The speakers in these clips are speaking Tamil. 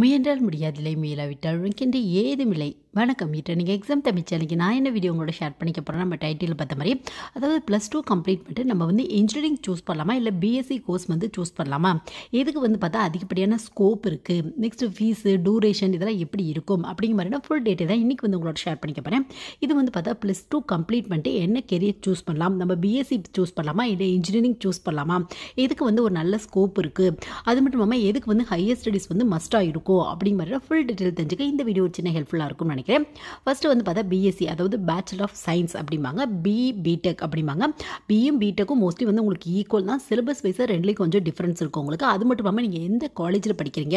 முயன்றால் முடியாதில்லை முயலாவிட்டால் உனக்கென்று ஏதுமில்லை வணக்கம் இட்ட நீங்கள் எக்ஸாம் தமிழ் அன்றைக்கி நான் என்ன வீடியோ உங்களோட ஷேர் பண்ணிக்க போகிறேன் நம்ம டைட்டில் பார்த்த மாதிரி அதாவது ப்ளஸ் டூ கம்ப்ளீட் பண்ணிட்டு நம்ம வந்து இன்ஜினியரிங் சூஸ் பண்ணலாமா இல்லை பிஎஸ்சி கோர்ஸ் வந்து சூஸ் பண்ணலாமா எதுக்கு வந்து பார்த்தா அதிகப்படியான ஸ்கோப் இருக்குது நெக்ஸ்ட்டு ஃபீஸு டூரேஷன் இதெல்லாம் எப்படி இருக்கும் அப்படிங்கிற மாதிரி ஃபுல் டேட்டை தான் இன்றைக்கி வந்து உங்களோட ஷேர் பண்ணிக்க போகிறேன் இது வந்து பார்த்தா ப்ளஸ் டூ கம்ப்ளீட் பண்ணிட்டு என்ன கெரியர் சூஸ் பண்ணலாம் நம்ம பிஎஸ்சி சூஸ் பண்ணலாமா இல்லை இன்ஜினியரிங் சூஸ் பண்ணலாமா எதுக்கு வந்து ஒரு நல்ல ஸ்கோப் இருக்குது அது மட்டும் இல்லாமல் எதுக்கு வந்து ஹையர் ஸ்டடீஸ் வந்து மஸ்ட்டாக இருக்கும் அப்படிங்கிற ஃபுல் டீட்டெயில் தெரிஞ்சுக்க இந்த வீடியோ சின்ன ஹெல்ப்ஃபுல்லாக இருக்கும்னு நினைக்கிறேன் நினைக்கிறேன் ஃபஸ்ட்டு வந்து பார்த்தா பிஎஸ்சி அதாவது பேச்சுலர் ஆஃப் சயின்ஸ் அப்படிம்பாங்க பி பிடெக் அப்படிம்பாங்க பியும் பிடெக்கும் மோஸ்ட்லி வந்து உங்களுக்கு ஈக்குவல் தான் சிலபஸ் வைஸாக ரெண்டுலேயும் கொஞ்சம் டிஃப்ரென்ஸ் இருக்கும் உங்களுக்கு அது மட்டும் இல்லாமல் நீங்கள் எந்த காலேஜில் படிக்கிறீங்க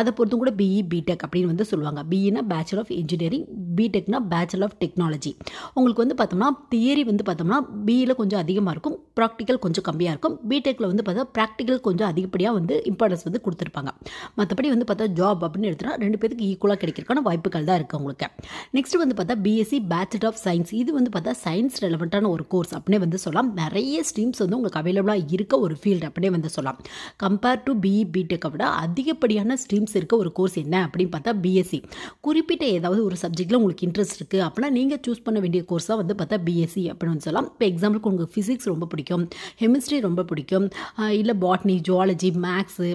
அதை பொறுத்தும் கூட பிஇ பிடெக் அப்படின்னு வந்து சொல்லுவாங்க பிஇனா பேச்சுலர் ஆஃப் இன்ஜினியரிங் பிடெக்னா பேச்சுலர் ஆஃப் டெக்னாலஜி உங்களுக்கு வந்து பார்த்தோம்னா தியரி வந்து பார்த்தோம்னா பிஇயில் கொஞ்சம் அதிகமாக இருக்கும் ப்ராக்டிக்கல் கொஞ்சம் கம்மியாக இருக்கும் பிடெக்கில் வந்து பார்த்தா ப்ராக்டிக்கல் கொஞ்சம் அதிகப்படியாக வந்து இம்பார்ட்டன்ஸ் வந்து கொடுத்துருப்பாங்க மற்றபடி வந்து பார்த்தா ஜாப் அப்படின்னு எடுத்துனா ரெண்டு பேருக்கு ஈக்குவலாக கிடைக்கிறதுக்கான வாய்ப்புகள் தான் இருக்குது உங்களுக்கு கொடுத்துருக்கேன் நெக்ஸ்ட் வந்து பார்த்தா பிஎஸ்சி பேச்சுலர் ஆஃப் சயின்ஸ் இது வந்து பார்த்தா சயின்ஸ் ரெலவெண்ட்டான ஒரு கோர்ஸ் அப்படின்னே வந்து சொல்லலாம் நிறைய ஸ்ட்ரீம்ஸ் வந்து உங்களுக்கு அவைலபிளாக இருக்க ஒரு ஃபீல்டு அப்படியே வந்து சொல்லலாம் கம்பேர் டு பிஇ பிடெக்கை விட அதிகப்படியான ஸ்ட்ரீம்ஸ் இருக்க ஒரு கோர்ஸ் என்ன அப்படின்னு பார்த்தா பிஎஸ்சி குறிப்பிட்ட ஏதாவது ஒரு சப்ஜெக்ட்டில் உங்களுக்கு இன்ட்ரெஸ்ட் இருக்குது அப்படின்னா நீங்கள் சூஸ் பண்ண வேண்டிய கோர்ஸ் தான் வந்து பார்த்தா பிஎஸ்சி அப்படின்னு சொல்லலாம் இப்போ எக்ஸாம்பிளுக்கு உங்களுக்கு ஃபிசிக்ஸ் ரொம்ப பிடிக்கும் ஹெமிஸ்ட்ரி ரொம்ப பிடிக்கும் இல்லை பாட்னி ஜுவாலஜி மேக்ஸு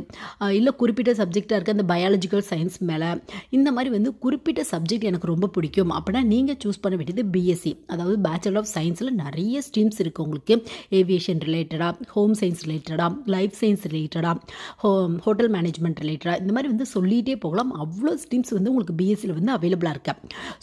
இல்லை குறிப்பிட்ட சப்ஜெக்டாக இருக்க அந்த பயாலஜிக்கல் சயின்ஸ் மேலே இந்த மாதிரி வந்து குறிப்பிட்ட சப்ஜெக்ட் எனக்கு ரொம்ப பிடிக்கும் அப்படின்னா நீங்கள் சூஸ் பண்ண வேண்டியது பிஎஸ்சி e. அதாவது பேச்சுலர் ஆஃப் சயின்ஸில் நிறைய ஸ்ட்ரீம்ஸ் இருக்குது உங்களுக்கு ஏவியேஷன் ரிலேட்டடாக ஹோம் சயின்ஸ் ரிலேட்டடாக லைஃப் சயின்ஸ் ரிலேட்டடாக ஹோ ஹோட்டல் மேனேஜ்மெண்ட் ரிலேட்டடாக இந்த மாதிரி வந்து சொல்லிகிட்டே போகலாம் அவ்வளோ ஸ்ட்ரீம்ஸ் வந்து உங்களுக்கு பிஎஸ்சியில் e வந்து அவைலபிளாக இருக்கு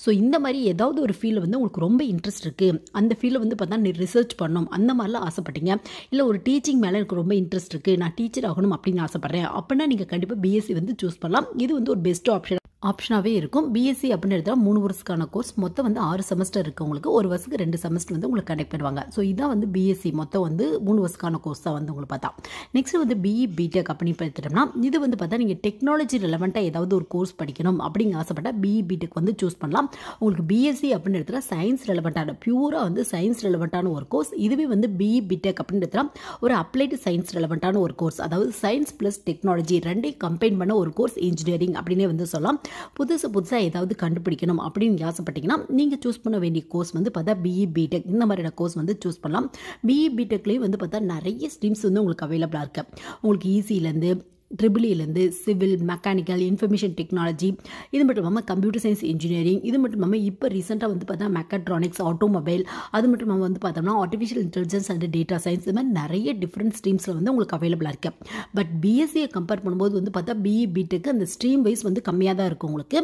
ஸோ இந்த மாதிரி ஏதாவது ஒரு ஃபீல்டில் வந்து உங்களுக்கு ரொம்ப இன்ட்ரெஸ்ட் இருக்குது அந்த ஃபீல்டில் வந்து பார்த்தா நீ ரிசர்ச் பண்ணணும் அந்த மாதிரிலாம் ஆசைப்பட்டீங்க இல்லை ஒரு டீச்சிங் மேலே எனக்கு ரொம்ப இன்ட்ரெஸ்ட் இருக்குது நான் டீச்சர் ஆகணும் அப்படின்னு ஆசைப்பட்றேன் அப்படின்னா நீங்கள் கண்டிப்பாக பிஎஸ்சி e வந்து சூஸ் பண்ணலாம் இது வந்து ஒரு பெஸ்ட் ஆப்ஷன் ஆப்ஷனாகவே இருக்கும் பிஎஸ்சி e அப்படின்னு எடுத்தால் மூணு வருஷத்துக்கான கோர்ஸ் மொத்தம் வந்து ஆறு செமஸ்டர் இருக்குது உங்களுக்கு ஒரு வருஷத்துக்கு ரெண்டு செமஸ்டர் வந்து உங்களுக்கு கண்டக்ட் பண்ணுவாங்க ஸோ இதான் வந்து பிஎஸ்சி e மொத்தம் வந்து மூணு வருஷத்துக்கான கோர்ஸ் தான் வந்து உங்களுக்கு பார்த்தா நெக்ஸ்ட் வந்து பிஇ பிடெக் e, அப்படின்னு எடுத்துட்டோம்னா இது வந்து பார்த்தா நீங்கள் டெக்னாலஜி ரிலவெண்ட்டாக ஏதாவது ஒரு கோர்ஸ் படிக்கணும் அப்படிங்க ஆசைப்பட்டால் பிஇ பிடெக் வந்து சூஸ் பண்ணலாம் உங்களுக்கு பிஎஸ்சி அப்படின்னு எடுத்தால் சயின்ஸ் ரிலவெண்ட்டான பியூராக வந்து சயின்ஸ் ரிலவெண்ட்டான ஒரு கோர்ஸ் இதுவே வந்து பிஇ பிடெக் அப்படின்னு எடுத்தால் ஒரு அப்ளைடு சயின்ஸ் ரிலவெண்ட்டான ஒரு கோர்ஸ் அதாவது சயின்ஸ் ப்ளஸ் டெக்னாலஜி ரெண்டையும் கம்பைன் பண்ண ஒரு கோர்ஸ் இன்ஜினியரிங் அப்படின்னே வந்து சொல்லலாம் புதுசு புதுசாக ஏதாவது கண்டுபிடிக்கணும் அப்படின்னு ஆசைப்பட்டிங்கன்னா நீங்கள் சூஸ் பண்ண வேண்டிய கோர்ஸ் வந்து பார்த்தா பிஇ பிடெக் e இந்த மாதிரியான கோர்ஸ் வந்து சூஸ் பண்ணலாம் பிஇ பிடெக்லேயும் e வந்து பார்த்தா நிறைய ஸ்ட்ரீம்ஸ் வந்து உங்களுக்கு அவைலபிளாக இருக்குது உங்களுக்கு ஈஸியிலேருந்து ட்ரிபிளிலேருந்து சிவில் மெக்கானிக்கல் இன்ஃபர்மேஷன் டெக்னாலஜி இது மட்டும் இல்லாமல் கம்ப்யூட்டர் சயின்ஸ் இன்ஜினியரிங் இது மட்டும் இல்லாமல் இப்போ ரீசெண்டாக வந்து பார்த்தா மெக்கட்ரானிக்ஸ் ஆட்டோமொபைல் அது மட்டும் இல்லாமல் வந்து பார்த்தோம்னா artificial intelligence and data science இது மாதிரி நிறைய டிஃப்ரெண்ட் ஸ்ட்ரீம்ஸில் வந்து உங்களுக்கு அவைலபிளாக இருக்குது பட் பிஎஸ்சியை கம்பேர் பண்ணும்போது வந்து பார்த்தா பிஇ பிடெக் e அந்த ஸ்ட்ரீம் வைஸ் வந்து கம்மியாக தான் இருக்கும் உங்களுக்கு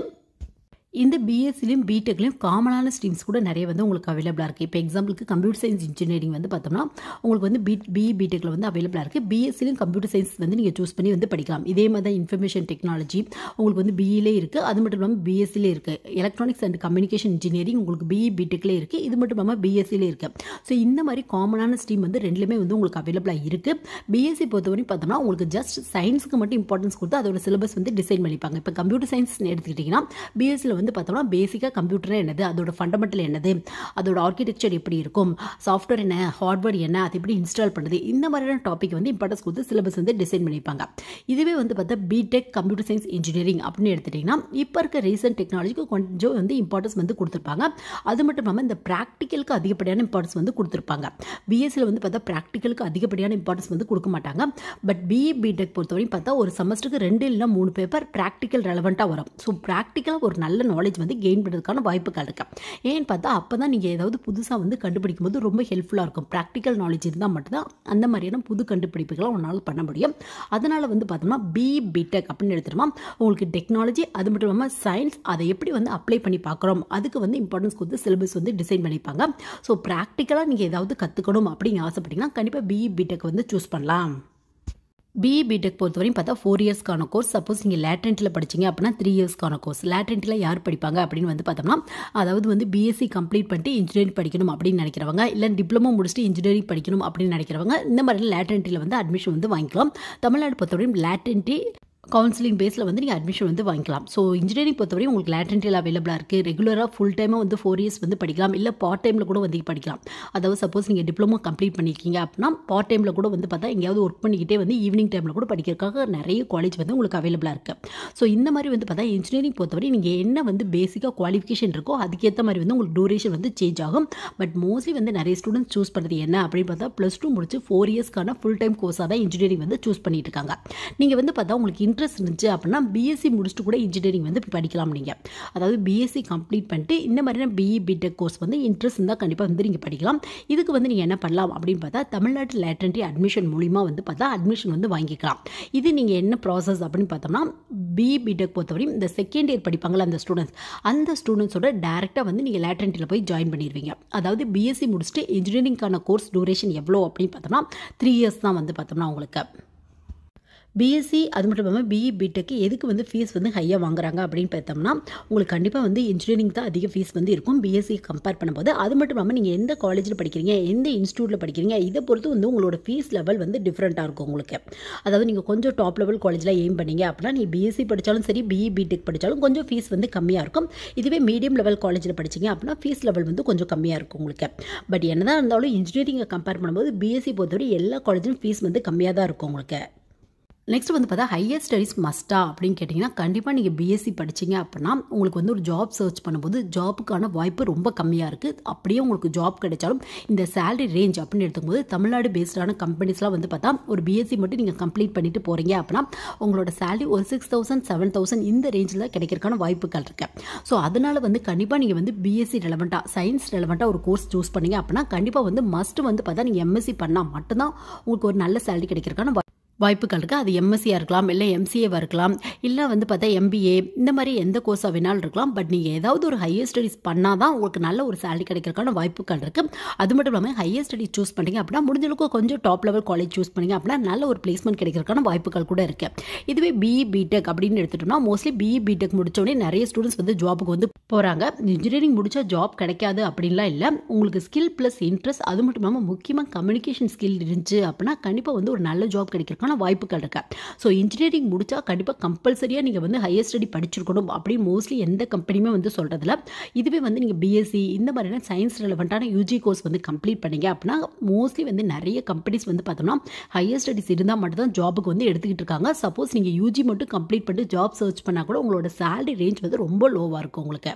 இந்த பிஎஸ்சிலையும் பிடெக்லையும் காமனான ஸ்ட்ரீம்ஸ் கூட நிறைய வந்து உங்களுக்கு அவைலபிளாக இருக்குது இப்போ எக்ஸாம்பிளுக்கு கம்ப்யூட்டர் சயின்ஸ் இன்ஜினியரிங் வந்து பார்த்தோம்னா உங்களுக்கு வந்து பி பி பிடெக்கில் வந்து அவைலபிளாக இருக்குது பிஎஸ்சிலையும் கம்ப்யூட்டர் சயின்ஸ் வந்து நீங்கள் சூஸ் பண்ணி வந்து படிக்கலாம் இதே மாதிரி தான் இன்ஃபர்மேஷன் டெக்னாலஜி உங்களுக்கு வந்து பிஇலே e இருக்குது அது மட்டும் இல்லாமல் பிஎஸ்சிலே இருக்குது எலக்ட்ரானிக்ஸ் அண்ட் கம்யூனிகேஷன் இன்ஜினியரிங் உங்களுக்கு பிஇ பிடெக்லேயே e, இருக்குது இது மட்டும் இல்லாமல் பிஎஸ்சிலே இருக்குது ஸோ இந்த மாதிரி காமனான ஸ்ட்ரீம் வந்து ரெண்டுலேயுமே வந்து உங்களுக்கு அவைலபிளாக இருக்குது பிஎஸ்சி பொறுத்தவரைக்கும் பார்த்தோம்னா உங்களுக்கு ஜஸ்ட் சயின்ஸுக்கு மட்டும் இம்பார்ட்டன்ஸ் கொடுத்து அதோட சிலபஸ் வந்து டிசைன் பண்ணிப்பாங்க இப்போ கம்ப்யூட்டர் சயின்ஸ் எடுத்துக்கிட்டிங்கன்னா பிஎஸ்சியில் வந்து வந்து பார்த்தோம்னா பேசிக்காக கம்ப்யூட்டர் என்னது அதோட ஃபண்டமெண்டல் என்னது அதோட ஆர்கிடெக்சர் எப்படி இருக்கும் சாஃப்ட்வேர் என்ன ஹார்ட்வேர் என்ன அது எப்படி இன்ஸ்டால் பண்ணுறது இந்த மாதிரியான டாபிக் வந்து இம்பார்ட்டன்ஸ் கொடுத்து சிலபஸ் வந்து டிசைன் பண்ணியிருப்பாங்க இதுவே வந்து பார்த்தா பிடெக் கம்ப்யூட்டர் சயின்ஸ் இன்ஜினியரிங் அப்படின்னு எடுத்துட்டிங்கன்னா இப்போ இருக்க ரீசன்ட் டெக்னாலஜிக்கு கொஞ்சம் வந்து இம்பார்ட்டன்ஸ் வந்து கொடுத்துருப்பாங்க அது மட்டும் இல்லாமல் இந்த ப்ராக்டிக்கலுக்கு அதிகப்படியான இம்பார்ட்டன்ஸ் வந்து கொடுத்துருப்பாங்க பிஎஸ்சியில் வந்து பார்த்தா ப்ராக்டிக்கலுக்கு அதிகப்படியான இம்பார்ட்டன்ஸ் வந்து கொடுக்க மாட்டாங்க பட் பிஇ பிடெக் பொறுத்தவரையும் பார்த்தா ஒரு செமஸ்டருக்கு ரெண்டு இல்லைனா மூணு பேப்பர் ப்ராக்டிக்கல் ரெலவெண்ட்டாக வரும் ஸோ ப்ராக்டிக்கலாக ஒரு நல்ல நாலேஜ் வந்து கெயின் பண்ணுறதுக்கான வாய்ப்புகள் இருக்கு ஏன்னு பார்த்தா அப்போ தான் நீங்கள் ஏதாவது புதுசாக வந்து கண்டுபிடிக்கும் போது ரொம்ப ஹெல்ப்ஃபுல்லாக இருக்கும் ப்ராக்டிக்கல் நாலேஜ் இருந்தால் மட்டும்தான் அந்த மாதிரியான புது கண்டுபிடிப்புகளை உன்னால் பண்ண முடியும் அதனால் வந்து பார்த்தோம்னா பி பிடெக் அப்படின்னு எடுத்துருமா உங்களுக்கு டெக்னாலஜி அது மட்டும் இல்லாமல் சயின்ஸ் அதை எப்படி வந்து அப்ளை பண்ணி பார்க்குறோம் அதுக்கு வந்து இம்பார்ட்டன்ஸ் கொடுத்து சிலபஸ் வந்து டிசைன் பண்ணிப்பாங்க ஸோ ப்ராக்டிக்கலாக நீங்கள் ஏதாவது கற்றுக்கணும் அப்படின்னு ஆசைப்பட்டீங்கன்னா கண்டிப்பாக பிஇ பிடெக் வந்து சூஸ் பண்ணலாம் பிஇ பிடெக் பொறுத்தவரையும் பார்த்தா ஃபோர் இயர்ஸ்க்கான கோர்ஸ் சப்போஸ் நீங்கள் லேட்ரெண்ட்டில் படிச்சிங்க அப்படின்னா த்ரீ இயர்ஸ்க்கான கோர்ஸ் லேட்ரெண்ட்டில் யார் படிப்பாங்க அப்படின்னு வந்து பார்த்தோம்னா அதாவது வந்து பிஎஸ்சி கம்ப்ளீட் பண்ணிட்டு இன்ஜினியரிங் படிக்கணும் அப்படின்னு நினைக்கிறவங்க இல்லை டிப்ளமோ முடிச்சுட்டு இன்ஜினியரிங் படிக்கணும் அப்படின்னு நினைக்கிறவங்க இந்த மாதிரி லேட்ரெண்ட்டில் வந்து அட்மிஷன் வந்து வாங்கிக்கலாம் தமிழ்நாடு பொறுத்தவரையும் லேட்ரெண்ட்டி கவுன்சிலிங் பேஸில் வந்து நீங்கள் அட்மிஷன் வந்து வாங்கிக்கலாம் ஸோ இன்ஜினியரிங் பொறுத்தவரை உங்களுக்கு லேட்டன்டியல் அவைலபிளாக இருக்குது ரெகுலராக ஃபுல் டைமாக வந்து ஃபோர் இயர்ஸ் வந்து படிக்கலாம் இல்லை பார்ட் டைமில் கூட வந்து படிக்கலாம் அதாவது சப்போஸ் நீங்கள் டிப்ளமோ கம்ப்ளீட் பண்ணியிருக்கீங்க அப்படின்னா பார்ட் டைமில் கூட வந்து பார்த்தா எங்கேயாவது ஒர்க் பண்ணிக்கிட்டே வந்து ஈவினிங் டைமில் கூட படிக்கிறதுக்காக நிறைய காலேஜ் வந்து உங்களுக்கு அவைலபிளாக இருக்குது ஸோ இந்த மாதிரி வந்து பார்த்தா இன்ஜினியரிங் பொறுத்தவரை நீங்கள் என்ன வந்து பேசிக்காக குவாலிஃபிகேஷன் இருக்கோ அதுக்கேற்ற மாதிரி வந்து உங்களுக்கு டூரேஷன் வந்து சேஞ்ச் ஆகும் பட் மோஸ்ட்லி வந்து நிறைய ஸ்டூடெண்ட்ஸ் சூஸ் பண்ணுறது என்ன அப்படின்னு பார்த்தா ப்ளஸ் டூ முடிச்சு ஃபோர் இயர்ஸ்க்கான ஃபுல் டைம் கோர்ஸாக தான் இன்ஜினியரிங் வந்து சூஸ் பண்ணிட்டு இருக்காங்க நீங்கள் வந்து பார்த்தா உங்களுக்கு இன்ட்ரெஸ்ட் இருந்துச்சு அப்படின்னா பிஎஸ்சி முடிச்சுட்டு கூட இன்ஜினியரிங் வந்து படிக்கலாம் நீங்கள் அதாவது பிஎஸ்சி கம்ப்ளீட் பண்ணிட்டு இந்த மாதிரியான பிஇ பிடெக் கோர்ஸ் வந்து இன்ட்ரெஸ்ட் இருந்தால் கண்டிப்பாக வந்து நீங்கள் படிக்கலாம் இதுக்கு வந்து நீங்கள் என்ன பண்ணலாம் அப்படின்னு பார்த்தா தமிழ்நாட்டு லேட்டன்ட்ரி அட்மிஷன் மூலிமா வந்து பார்த்தா அட்மிஷன் வந்து வாங்கிக்கலாம் இது நீங்கள் என்ன ப்ராசஸ் அப்படின்னு பார்த்தோம்னா பிஇ பிடெக் e, பொறுத்தவரையும் இந்த செகண்ட் இயர் படிப்பாங்களா அந்த ஸ்டூடெண்ட்ஸ் அந்த ஸ்டூடெண்ட்ஸோட டேரெக்டாக வந்து நீங்கள் லேட்டன்ட்ரியில் போய் ஜாயின் பண்ணிடுவீங்க அதாவது பிஎஸ்சி முடிச்சுட்டு இன்ஜினியரிங்க்கான கோர்ஸ் டூரேஷன் எவ்வளோ அப்படின்னு பார்த்தோம்னா த்ரீ இயர்ஸ் தான் வந்து பார்த்தோம்னா உங்களுக்கு பிஎஸ்சி அது மட்டும் இல்லாமல் பிஇ பிடெக்கு e, எதுக்கு வந்து ஃபீஸ் வந்து ஹையாக வாங்குறாங்க அப்படின்னு பார்த்தோம்னா உங்களுக்கு கண்டிப்பாக வந்து இன்ஜினியரிங் தான் அதிக ஃபீஸ் வந்து இருக்கும் பிஎஸ்சி கம்பேர் பண்ணும்போது அது மட்டும் இல்லாமல் நீங்கள் எந்த காலேஜில் படிக்கிறீங்க எந்த இன்ஸ்டியூட்டில் படிக்கிறீங்க இதை பொறுத்து வந்து உங்களோட ஃபீஸ் லெவல் வந்து டிஃப்ரெண்ட்டாக இருக்கும் உங்களுக்கு அதாவது நீங்கள் கொஞ்சம் டாப் லெவல் காலேஜில் எய்ம் பண்ணீங்க அப்படின்னா நீ பிஎஸ்சி படித்தாலும் சரி பிஇ பிடெக் e, படித்தாலும் கொஞ்சம் ஃபீஸ் வந்து கம்மியாக இருக்கும் இதுவே மீடியம் லெவல் காலேஜில் படிச்சிங்க அப்படின்னா ஃபீஸ் லெவல் வந்து கொஞ்சம் கம்மியாக இருக்கும் உங்களுக்கு பட் தான் இருந்தாலும் இன்ஜினியரிங்கை கம்பேர் பண்ணும்போது பிஎஸ்சி பொறுத்தவரை எல்லா காலேஜும் ஃபீஸ் வந்து கம்மியாக தான் இருக்கும் உங்களுக்கு நெக்ஸ்ட் வந்து பார்த்தா ஹையர் ஸ்டடீஸ் மஸ்டா அப்படின்னு கேட்டிங்கன்னா கண்டிப்பாக நீங்கள் பிஎஸ்சி படித்தீங்க அப்படின்னா உங்களுக்கு வந்து ஒரு ஜாப் சர்ச் பண்ணும்போது ஜாப்புக்கான வாய்ப்பு ரொம்ப கம்மியாக இருக்குது அப்படியே உங்களுக்கு ஜாப் கிடைச்சாலும் இந்த சேலரி ரேஞ்ச் அப்படின்னு எடுத்துக்கும்போது தமிழ்நாடு பேஸ்டான கம்பெனிஸ்லாம் வந்து பார்த்தா ஒரு பிஎஸ்சி மட்டும் நீங்கள் கம்ப்ளீட் பண்ணிட்டு போகிறீங்க அப்படின்னா உங்களோட சேலரி ஒரு சிக்ஸ் தௌசண்ட் செவன் தௌசண்ட் இந்த ரேஞ்சில் கிடைக்கிறதுக்கான வாய்ப்புகள் இருக்குது ஸோ அதனால் வந்து கண்டிப்பாக நீங்கள் வந்து பிஎஸ்சி ரெலவெண்ட்டாக சயின்ஸ் ரெலவெண்ட்டாக ஒரு கோர்ஸ் சூஸ் பண்ணிங்க அப்படின்னா கண்டிப்பாக வந்து மஸ்ட் வந்து பார்த்தா நீங்கள் எம்எஸ்சி பண்ணால் மட்டும்தான் உங்களுக்கு ஒரு நல்ல சேலரி கிடைக்கிறதுக்கான வாய்ப்புகளுக்கு அது எம்எஸ்சியாக இருக்கலாம் இல்லை எம்சிஏவாக இருக்கலாம் இல்லை வந்து பார்த்தா எம்பிஏ இந்த மாதிரி எந்த கோர்ஸாக வேணாலும் இருக்கலாம் பட் நீங்கள் ஏதாவது ஒரு ஹையர் ஸ்டடீஸ் பண்ணால் தான் உங்களுக்கு நல்ல ஒரு சேலரி கிடைக்கிறதுக்கான வாய்ப்புகள் இருக்குது அது மட்டும் இல்லாமல் ஹையர் ஸ்டடீஸ் சூஸ் பண்ணிங்க அப்படின்னா முடிஞ்சளவுக்கு கொஞ்சம் டாப் லெவல் காலேஜ் சூஸ் பண்ணிங்க அப்படின்னா நல்ல ஒரு பிளேஸ்மெண்ட் கிடைக்கிறதுக்கான வாய்ப்புகள் கூட இருக்குது இதுவே பிஇ பிடெக் அப்படின்னு எடுத்துட்டோம்னா மோஸ்ட்லி பிஇ பிடெக் முடித்தோடனே நிறைய ஸ்டூடெண்ட்ஸ் வந்து ஜாபுக்கு வந்து போகிறாங்க இன்ஜினியரிங் முடித்தா ஜாப் கிடைக்காது அப்படின்லாம் இல்லை உங்களுக்கு ஸ்கில் ப்ளஸ் இன்ட்ரெஸ்ட் அது மட்டும் இல்லாமல் முக்கியமாக கம்யூனிகேஷன் ஸ்கில் இருந்துச்சு அப்படின்னா கண்டிப்பாக வந்து ஒரு நல்ல ஜாப் கிடைக்கிறதுக்கு ஆனால் வாய்ப்புகள் இருக்குது ஸோ இன்ஜினியரிங் முடித்தா கண்டிப்பாக கம்பல்சரியாக நீங்கள் வந்து ஹையர் ஸ்டடி படிச்சிருக்கணும் அப்படின்னு மோஸ்ட்லி எந்த கம்பெனியுமே வந்து சொல்கிறதில்ல இதுவே வந்து நீங்கள் பிஎஸ்சி இந்த மாதிரியான சயின்ஸ் ரிலவெண்ட்டான யூஜி கோர்ஸ் வந்து கம்ப்ளீட் பண்ணிங்க அப்படின்னா மோஸ்ட்லி வந்து நிறைய கம்பெனிஸ் வந்து பார்த்தோம்னா ஹையர் ஸ்டடிஸ் இருந்தால் மட்டும்தான் ஜாபுக்கு வந்து எடுத்துக்கிட்டு இருக்காங்க சப்போஸ் நீங்கள் யூஜி மட்டும் கம்ப்ளீட் பண்ணிட்டு ஜாப் சர்ச் பண்ணால் கூட உங்களோட சேலரி ரேஞ்ச் வந்து ரொம்ப லோவாக இருக்கும் உங்களுக்கு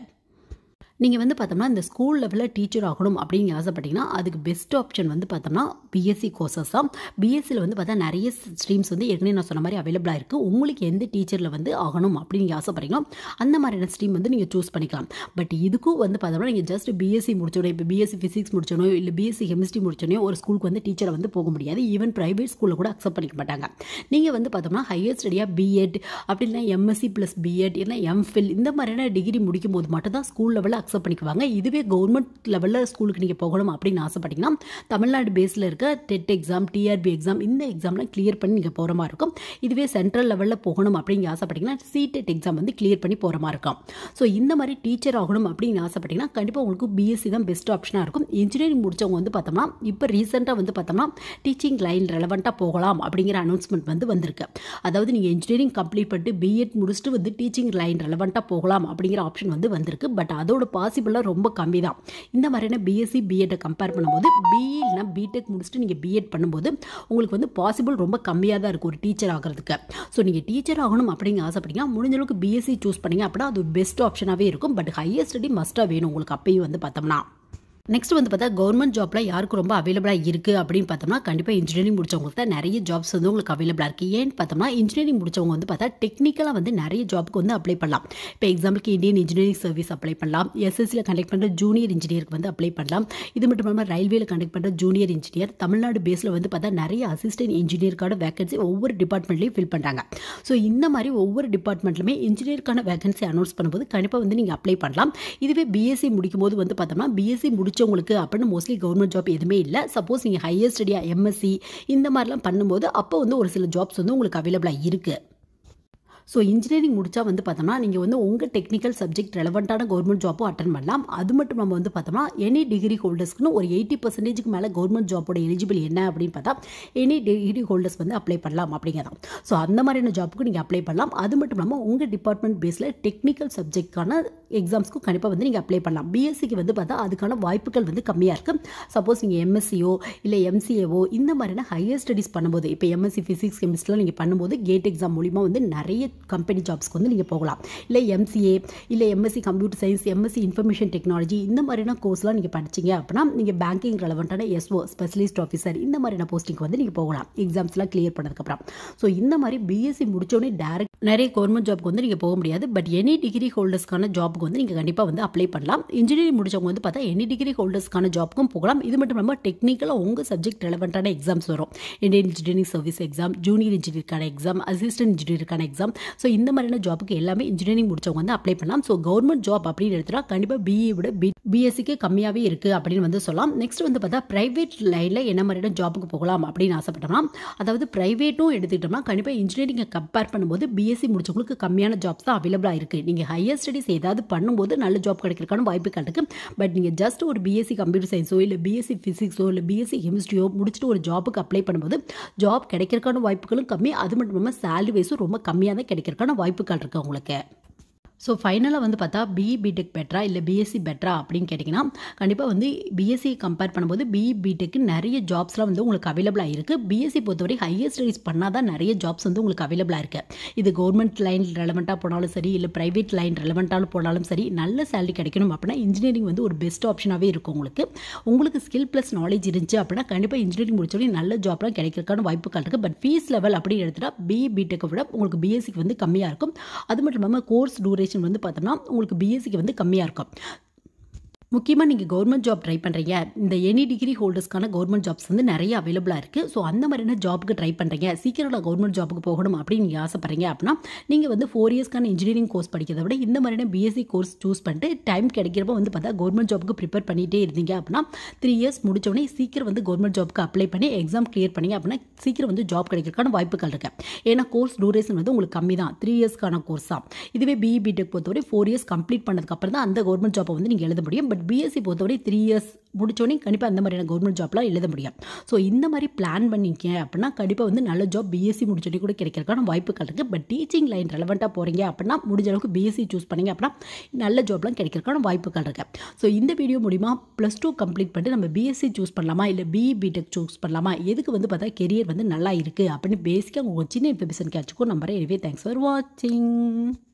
நீங்கள் வந்து பார்த்தோம்னா இந்த ஸ்கூல் லெவலில் டீச்சர் ஆகணும் அப்படிங்க ஆசைப்பட்டீங்கன்னா அதுக்கு பெஸ்ட் ஆப்ஷன் வந்து பார்த்தோம்னா பிஎஸ்சி கோர்சஸ் தான் பிஎஸ்சியில் வந்து பார்த்தா நிறைய ஸ்ட்ரீம்ஸ் வந்து ஏற்கனவே நான் சொன்ன மாதிரி அவைலபிளாக இருக்குது உங்களுக்கு எந்த டீச்சரில் வந்து ஆகணும் அப்படின்னு நீங்கள் அந்த மாதிரியான ஸ்ட்ரீம் வந்து நீங்கள் சூஸ் பண்ணிக்கலாம் பட் இதுக்கும் வந்து பார்த்தோம்னா நீங்கள் ஜஸ்ட் பிஎஸ்சி முடிச்சோடனே இப்போ பிஎஸ்சி ஃபிசிக்ஸ் முடிச்சோனோ இல்லை பிஎஸ்சி கெமிஸ்ட்ரி முடிச்சோனோ ஒரு ஸ்கூலுக்கு வந்து டீச்சரை வந்து போக முடியாது ஈவன் ப்ரைவேட் ஸ்கூலில் கூட அக்செப்ட் பண்ணிக்க மாட்டாங்க நீங்கள் வந்து பார்த்தோம்னா ஹையர் ஸ்டடியாக பிஎட் அப்படின்னா எம்எஸ்சி ப்ளஸ் பிஎட் இல்லைன்னா எம்ஃபில் இந்த மாதிரியான டிகிரி முடிக்கும் போது மட்டும் தான் ஸ்கூல் லெவலில் அக்செப்ட் பண்ணிக்குவாங்க இதுவே கவர்மெண்ட் லெவலில் ஸ்கூலுக்கு நீங்கள் போகணும் அப்படின்னு ஆசைப்பட்டிங்கன்னா தமிழ்நாடு பேஸில் இருக்க டெட் எக்ஸாம் டிஆர்பி எக்ஸாம் இந்த எக்ஸாம்லாம் கிளியர் பண்ணி நீங்கள் போகிற மாதிரி இருக்கும் இதுவே சென்ட்ரல் லெவலில் போகணும் அப்படிங்க ஆசைப்பட்டிங்கன்னா சிடெட் எக்ஸாம் e வந்து கிளியர் பண்ணி போகிற மாதிரி இருக்கும் ஸோ இந்த மாதிரி டீச்சர் ஆகணும் அப்படின்னு ஆசைப்பட்டிங்கன்னா கண்டிப்பாக உங்களுக்கு பிஎஸ்சி தான் பெஸ்ட் ஆப்ஷனாக இருக்கும் இன்ஜினியரிங் முடித்தவங்க வந்து பார்த்தோம்னா இப்போ ரீசெண்டாக வந்து பார்த்தோம்னா டீச்சிங் லைன் ரெலவெண்ட்டாக போகலாம் அப்படிங்கிற அனௌன்ஸ்மெண்ட் வந்து வந்திருக்கு அதாவது நீங்கள் இன்ஜினியரிங் கம்ப்ளீட் பண்ணிட்டு பிஎட் முடிச்சுட்டு வந்து டீச்சிங் லைன் ரெலவெண்ட்டாக போகலாம் அப்படிங்கிற ஆப்ஷன் வந்து வந்திருக்கு பட் அதோட பாசிபிளாக ரொம்ப கம்மி தான் இந்த மாதிரியான பிஎஸ்சி பிஎட்டை கம்பேர் பண்ணும்போது பிஇ பிடெக் e முடிச்சுட்டு நீங்கள் பிஎட் பண்ணும்போது உங்களுக்கு வந்து பாசிபிள் ரொம்ப கம்மியாக தான் இருக்கும் ஒரு டீச்சர் ஆகிறதுக்கு ஸோ நீங்கள் டீச்சர் ஆகணும் அப்படிங்க ஆசைப்படிங்க முடிஞ்சளவுக்கு பிஎஸ்சி சூஸ் பண்ணிங்க அப்படின்னா அது பெஸ்ட் ஆப்ஷனாகவே இருக்கும் பட் ஹையர் ஸ்டடி மஸ்ட்டாக வேணும் உங்களுக்கு அப்பயும் வந்து பார்த்தோம்னா நெக்ஸ்ட் வந்து பார்த்தா கவர்மெண்ட் ஜாப்பில் யாருக்கு ரொம்ப அவைலபிளாக இருக்குது அப்படின்னு பார்த்தோம்னா கண்டிப்பாக இன்ஜினியரிங் முடிச்சவங்களுக்கு தான் நிறைய ஜாப்ஸ் வந்து உங்களுக்கு அவைலபிளாக இருக்குது ஏன்னு பார்த்தோம்னா இன்ஜினியரிங் முடிச்சவங்க வந்து பார்த்தா டெக்னிக்கலாக வந்து நிறைய ஜாப்க்கு வந்து அப்ளை பண்ணலாம் இப்போ எக்ஸாம்பிளுக்கு இந்தியன் இன்ஜினியரிங் சர்வீஸ் அப்ளை பண்ணலாம் எஸ்எஸ்சியில் கண்டக்ட் பண்ணுற ஜூனியர் இன்ஜினியருக்கு வந்து அப்ளை பண்ணலாம் இது மட்டும் இல்லாமல் ரயில்வேல கண்டக்ட் பண்ணுற ஜூனியர் இன்ஜினியர் தமிழ்நாடு பேஸில் வந்து பார்த்தா நிறைய அசிஸ்டன்ட் இன்ஜினியருக்கான வேகன்சி ஒவ்வொரு டிபார்ட்மெண்ட்லையும் ஃபில் பண்ணுறாங்க ஸோ இந்த மாதிரி ஒவ்வொரு டிபார்ட்மெண்ட்லுமே இன்ஜினியருக்கான வேகன்சி அனௌன்ஸ் பண்ணும்போது கண்டிப்பாக வந்து நீங்கள் அப்ளை பண்ணலாம் இதுவே பிஎஸ்சி e முடிக்கும் போது வந்து பார்த்தோம்னா பிஎஸ்சி e முடிச்சு படித்தவங்களுக்கு அப்படின்னு மோஸ்ட்லி கவர்மெண்ட் ஜாப் எதுவுமே இல்லை சப்போஸ் நீங்கள் ஹையர் ஸ்டடியாக எம்எஸ்சி இந்த மாதிரிலாம் பண்ணும்போது அப்போ வந்து ஒரு சில ஜாப்ஸ் வந்து உங்களுக்கு அவைலபிளாக இருக்குது ஸோ இன்ஜினியரிங் முடித்தா வந்து பார்த்தோம்னா நீங்கள் வந்து உங்கள் டெக்னிக்கல் சப்ஜெக்ட் ரெலவெண்ட்டான கவர்மெண்ட் ஜாப்பும் அட்டன் பண்ணலாம் அது மட்டும் நம்ம வந்து பார்த்தோம்னா எனி டிகிரி ஹோல்டர்ஸ்க்குன்னு ஒரு எயிட்டி பர்சன்டேஜுக்கு மேலே கவர்மெண்ட் ஜாப்போட எலிஜிபிள் என்ன அப்படின்னு பார்த்தா எனி டிகிரி ஹோல்டர்ஸ் வந்து அப்ளை பண்ணலாம் அப்படிங்கிறதான் ஸோ அந்த மாதிரியான ஜாப்புக்கு நீங்கள் அப்ளை பண்ணலாம் அது மட்டும் இல்லாமல் உங்கள் டிபார்ட்மெண்ட் பேஸில் டெக்னிக்கல் சப்ஜெக்டான எக்ஸாம்ஸ்க்கும் கண்டிப்பாக வந்து நீங்கள் அப்ளை பண்ணலாம் பிஎஸ்சிக்கு வந்து பார்த்தா அதுக்கான வாய்ப்புகள் வந்து கம்மியாக இருக்குது சப்போஸ் நீங்கள் எம்எஸ்சியோ இல்லை எம்சிஏவோ இந்த மாதிரியான ஹையர் ஸ்டடிஸ் பண்ணும்போது இப்போ எம்எஸ்சி ஃபிசிக்ஸ் கெமிஸ்ட்ரிலாம் நீங்கள் பண்ணும்போது கேட் எக்ஸாம் மூலிமா வந்து நிறைய கம்பெனி ஜாப்ஸ்க்கு வந்து நீங்கள் போகலாம் இல்லை எம்சிஏ இல்லை MSc computer science MSc information technology இந்த மாதிரியான கோர்ஸ்லாம் நீங்கள் படிச்சிங்க அப்படின்னா நீங்கள் பேங்கிங் ரெலவெண்ட்டான எஸ்ஓ ஸ்பெஷலிஸ்ட் ஆஃபீஸர் இந்த மாதிரியான போஸ்டிங்க்கு வந்து நீங்கள் போகலாம் எக்ஸாம்ஸ்லாம் கிளியர் பண்ணதுக்கப்புறம் ஸோ இந்த மாதிரி பிஎஸ்சி முடித்தோடனே டேரக்ட் நிறைய கவர்மெண்ட் ஜாப்க்கு வந்து நீங்கள் போக முடியாது பட் எனி டிகிரி ஹோல்டர்ஸ்க்கான ஜாப்க்கு வந்து நீங்கள் கண்டிப்பாக வந்து அப்ளை பண்ணலாம் இன்ஜினியரிங் முடிச்சவங்க வந்து பார்த்தா எனி டிகிரி ஹோல்டர்ஸ்க்கான ஜாப்க்கும் போகலாம் இது மட்டும் இல்லாமல் டெக்னிக்கலாக உங்கள் சப்ஜெக்ட் ரெலவெண்ட்டான எக்ஸாம்ஸ் வரும் Indian engineering service exam junior இன்ஜினியருக்கான எக்ஸாம் அசிஸ்டன்ட் இன்ஜினியருக்கான எக்ஸாம் ஸோ இந்த மாதிரியான ஜாபுக்கு எல்லாமே இன்ஜினியரிங் முடிச்சவங்க வந்து அப்ளை பண்ணலாம் ஸோ கவர்மெண்ட் ஜாப் அப்படின்னு எடுத்துனா கண்டிப்பாக பிஇ விட பி பிஎஸ்சிக்கு கம்மியாகவே இருக்குது அப்படின்னு வந்து சொல்லலாம் நெக்ஸ்ட் வந்து பார்த்தா ப்ரைவேட் லைனில் என்ன மாதிரியான ஜாபுக்கு போகலாம் அப்படின்னு ஆசைப்பட்டோம்னா அதாவது ப்ரைவேட்டும் எடுத்துக்கிட்டோம்னா கண்டிப்பாக இன்ஜினியரிங்கை கம்பேர் பண்ணும்போது பிஎஸ்சி முடிச்சவங்களுக்கு கம்மியான ஜாப்ஸ் தான் அவைலபிளாக இருக்குது நீங்கள் ஹையர் ஸ்டடிஸ் ஏதாவது பண்ணும்போது நல்ல ஜாப் கிடைக்கிறக்கான வாய்ப்பு இருக்குது பட் நீங்கள் ஜஸ்ட் ஒரு பிஎஸ்சி கம்ப்யூட்டர் சயின்ஸோ இல்லை பிஎஸ்சி ஃபிசிக்ஸோ இல்லை பிஎஸ்சி கெமிஸ்ட்ரியோ முடிச்சுட்டு ஒரு ஜாபுக்கு அப்ளை பண்ணும்போது ஜாப் கிடைக்கிறக்கான வாய்ப்புகளும் கம்மி அது மட்டும் இல்லாமல் சேலரி வைஸும் ரொம்ப கம்மியாக தான் கிடைக்கிறதுக்கான வாய்ப்புகள் இருக்குது உங்களுக்கு ஸோ ஃபைனலாக வந்து பார்த்தா பிஇ பிடெக் பெட்ரா இல்லை பிஎஸ்சி பெட்ரா அப்படின்னு கேட்டிங்கன்னா கண்டிப்பாக வந்து பிஎஸ்சி கம்பேர் பண்ணும்போது பிஇ பிடெக் நிறைய ஜாப்ஸ்லாம் வந்து உங்களுக்கு அவைலபிளாக இருக்குது பிஎஸ்சி பொறுத்தவரை ஹையர் ஸ்டடீஸ் பண்ணால் தான் நிறைய ஜாப்ஸ் வந்து உங்களுக்கு அவைலபிளாக இருக்குது இது கவர்மெண்ட் லைன் ரெலவெண்ட்டாக போனாலும் சரி இல்லை ப்ரைவேட் லைன் ரெலவெண்ட்டாலும் போனாலும் சரி நல்ல சேலரி கிடைக்கணும் அப்படின்னா இன்ஜினியரிங் வந்து ஒரு பெஸ்ட் ஆப்ஷனாகவே இருக்கும் உங்களுக்கு உங்களுக்கு ஸ்கில் ப்ளஸ் நாலேஜ் இருந்துச்சு அப்படின்னா கண்டிப்பாக இன்ஜினியரிங் முடிச்சோடனே நல்ல ஜாப்லாம் கிடைக்கிறதுக்கான வாய்ப்புகள் இருக்குது பட் ஃபீஸ் லெவல் அப்படின்னு எடுத்துகிட்டா பிஇ பிடெக்கை விட உங்களுக்கு பிஎஸ்சிக்கு வந்து கம்மியாக இருக்கும் அது மட்டும் இல்லாமல் கோர்ஸ் டூரேஷன் வேரியேஷன் வந்து பார்த்தோம்னா உங்களுக்கு பிஎஸ்சிக்கு வந்து கம்மியாக இருக்கும் முக்கியமாக நீங்கள் கவர்மெண்ட் ஜாப் ட்ரை பண்ணுறீங்க இந்த எனி டிகிரி ஹோல்டர்ஸ்க்கான கவர்மெண்ட் ஜாப்ஸ் வந்து நிறைய அவைலபிளாக இருக்குது ஸோ அந்த மாதிரியான ஜாப்புக்கு ட்ரை பண்ணுறீங்க சீக்கிரம் நான் கவர்மெண்ட் ஜாப்புக்கு போகணும் அப்படின்னு நீங்கள் ஆசைப்பட்றீங்க அப்படின்னா நீங்கள் வந்து ஃபோர் இயர்ஸ்க்கான இன்ஜினியரிங் கோர்ஸ் படிக்கிறத விட இந்த மாதிரியான பிஎஸ்சி கோர்ஸ் சூஸ் பண்ணிட்டு டைம் கிடைக்கிறப்ப வந்து பார்த்தா கவர்மெண்ட் ஜாப்புக்கு ப்ரிப்பேர் பண்ணிகிட்டே இருந்தீங்க அப்படின்னா த்ரீ இயர்ஸ் முடிச்சோடனே சீக்கிரம் வந்து கவர்மெண்ட் ஜாப்க்கு அப்ளை பண்ணி எக்ஸாம் கிளியர் பண்ணிங்க அப்படின்னா சீக்கிரம் வந்து ஜாப் கிடைக்கிறதுக்கான வாய்ப்புகள் இருக்குது ஏன்னா கோர்ஸ் டூரேஷன் வந்து உங்களுக்கு கம்மி தான் த்ரீ இயர்ஸ்க்கான கோர்ஸ் தான் இதுவே பிஇ பிடெக் e பொறுத்தவரை ஃபோர் இயர்ஸ் கம்ப்ளீட் பண்ணதுக்கப்புறம் தான் அந்த கவர்மெண்ட் ஜாப்பை வந்து நீங்கள் எழுத முடியும் பட் பட் பிஎஸ்சி பொறுத்தவரை த்ரீ இயர்ஸ் முடிச்சோடனே கண்டிப்பாக அந்த மாதிரியான கவர்மெண்ட் ஜாப்லாம் எழுத முடியும் ஸோ இந்த மாதிரி பிளான் பண்ணிக்க அப்படின்னா கண்டிப்பாக வந்து நல்ல ஜாப் பிஎஸ்சி முடிச்சோடனே கூட கிடைக்கிறதுக்கான வாய்ப்புகள் இருக்குது பட் டீச்சிங் லைன் ரெலவெண்ட்டாக போகிறீங்க அப்படின்னா முடிஞ்ச அளவுக்கு பிஎஸ்சி சூஸ் பண்ணிங்க அப்படின்னா நல்ல ஜாப்லாம் கிடைக்கிறதுக்கான வாய்ப்புகள் இருக்குது ஸோ இந்த வீடியோ மூலிமா ப்ளஸ் டூ கம்ப்ளீட் பண்ணிட்டு நம்ம பிஎஸ்சி சூஸ் பண்ணலாமா இல்லை பிஇ பிடெக் சூஸ் பண்ணலாமா எதுக்கு வந்து பார்த்தா கெரியர் வந்து நல்லா இருக்குது அப்படின்னு பேசிக்காக உங்கள் சின்ன இன்ஃபர்மேஷன் கேட்சுக்கும் நம்புறேன் எனவே தேங்க்ஸ் ஃபார் வாட்சிங்